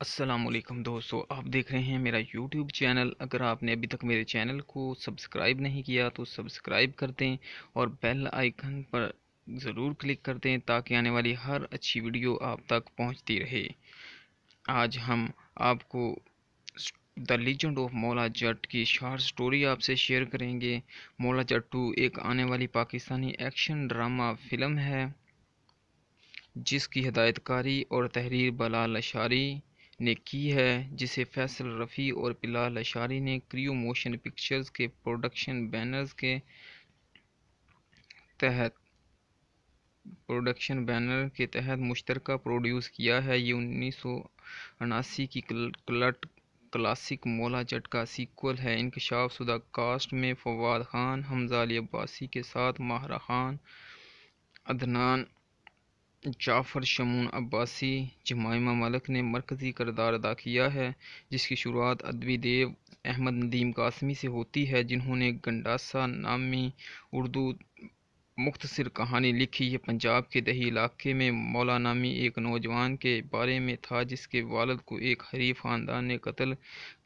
असलम दोस्तों आप देख रहे हैं मेरा YouTube चैनल अगर आपने अभी तक मेरे चैनल को सब्सक्राइब नहीं किया तो सब्सक्राइब कर दें और बेल आइकन पर ज़रूर क्लिक कर दें ताकि आने वाली हर अच्छी वीडियो आप तक पहुंचती रहे आज हम आपको द लीजेंड ऑफ मौला जट की शार्ट स्टोरी आपसे शेयर करेंगे मौला जट टू एक आने वाली पाकिस्तानी एक्शन ड्रामा फिल्म है जिसकी हदायतकारी और तहरीर बलाल अशारी ने की है जिसे फैसल रफ़ी और बिलाल अशारी ने क्रियो मोशन पिक्चर्स के प्रोडक्शन बैनर्स के तहत प्रोडक्शन बैनर के तहत मुश्तरक प्रोड्यूस किया है ये उन्नीस सौ उनासी की क्लट क्लासिक मोला जट का सीक्वल है इनकशाफ शुदा कास्ट में फवाद खान हमजा अली अब्बासी के साथ माहरा खान अदनान जाफ़र शमून अब्बासी जमायमा मलिक ने मरकज़ी करदार अदा किया है जिसकी शुरुआत अदबी देव अहमद नदीम कासमी से होती है जिन्होंने गंडासा नामी उर्दू मुख्तसर कहानी लिखी यह पंजाब के दही इलाके में मौला नामी एक नौजवान के बारे में था जिसके वालद को एक हरीफ ख़ानदान ने कत्ल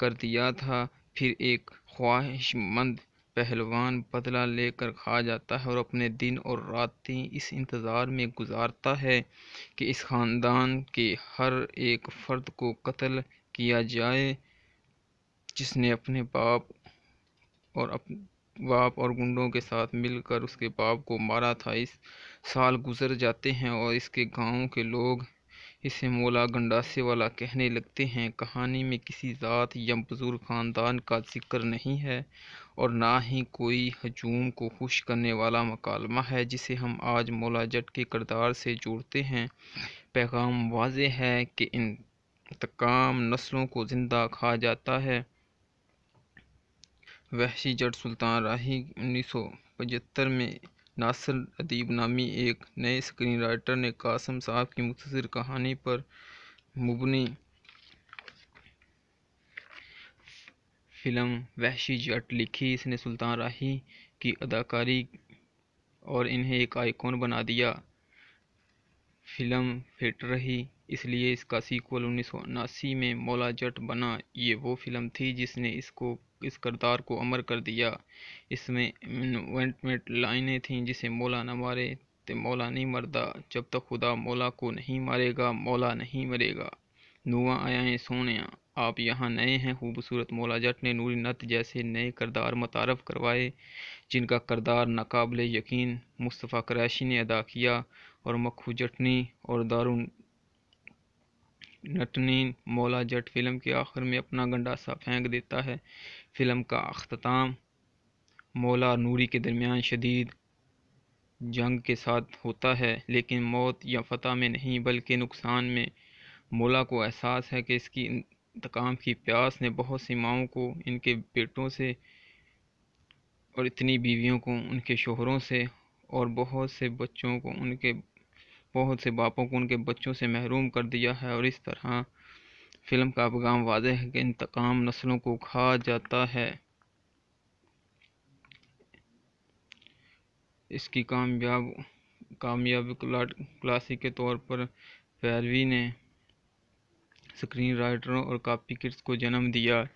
कर दिया था फिर एक ख्वाहिशमंद पहलवान बदला लेकर खा जाता है और अपने दिन और रातें इस इंतज़ार में गुजारता है कि इस ख़ानदान के हर एक फ़र्द को कत्ल किया जाए जिसने अपने बाप और अप बाप और गुंडों के साथ मिलकर उसके बाप को मारा था इस साल गुजर जाते हैं और इसके गांव के लोग इसे मौला गंडासे वाला कहने लगते हैं कहानी में किसी ज़ात या बुज़ुर्ग ख़ानदान का जिक्र नहीं है और ना ही कोई हजूम को खुश करने वाला मकालमा है जिसे हम आज मौला जट के करदार से जोड़ते हैं पैगाम वाज है कि इंतकाम नस्लों को ज़िंदा खा जाता है वहशी जट सुल्तान राही उन्नीस सौ पचहत्तर में नासिर अदीब नामी एक नए स्क्रीन राइटर ने कासम साहब की मुख्तर कहानी पर मुबनी फिल्म वहशी जट लिखी इसने सुल्तान राही की अदाकारी और इन्हें एक आइकॉन बना दिया फिल्म फिट रही इसलिए इसका सीक्वल उन्नीस में मौला जट बना ये वो फिल्म थी जिसने इसको इस करतार को अमर कर दिया इसमें इन्वेंटमेंट लाइनें थीं जिसे मौला न मारे तो मौला नहीं मरदा जब तक खुदा मौला को नहीं मारेगा मौला नहीं मरेगा नुआ है सोने आप यहाँ नए हैं खूबसूरत मौला जट ने नूरी नत जैसे नए करदार मुतारफ़ करवाए जिनका करदार नाकबले यकीन मुस्तफ़ा कराशी ने अदा किया और मक्खू जटनी और दारुन नटनी मौला जट फिल्म के आखिर में अपना गंडासा फेंक देता है फिल्म का अख्ताम मौला और नूरी के दरमियान शदीद जंग के साथ होता है लेकिन मौत या फतह में नहीं बल्कि नुकसान में मौला को एहसास है कि इसकी इंतकाम की प्यास ने बहुत सी माओ को इनके बेटों से और इतनी बीवियों को उनके शोहरों से और बहुत से बच्चों को उनके बहुत से बापों को उनके बच्चों से महरूम कर दिया है और इस तरह फिल्म का पैगाम वाज है कि इंतकाम नस्लों को खा जाता है इसकी कामयाब कामयाब क्लासिक के तौर पर पैरवी ने स्क्रीन राइटरों और कापी किट्स को जन्म दिया